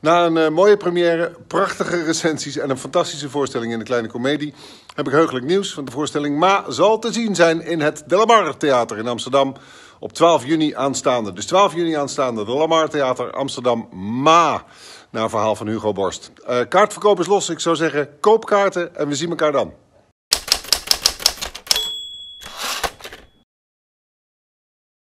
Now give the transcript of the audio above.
Na een eh, mooie première, prachtige recensies en een fantastische voorstelling in de Kleine Comedie... heb ik heugelijk nieuws, want de voorstelling Ma zal te zien zijn in het De Lamar Theater in Amsterdam... op 12 juni aanstaande. Dus 12 juni aanstaande, De Lamar Theater Amsterdam Ma, naar verhaal van Hugo Borst. Eh, kaartverkoop is los, ik zou zeggen koop kaarten en we zien elkaar dan.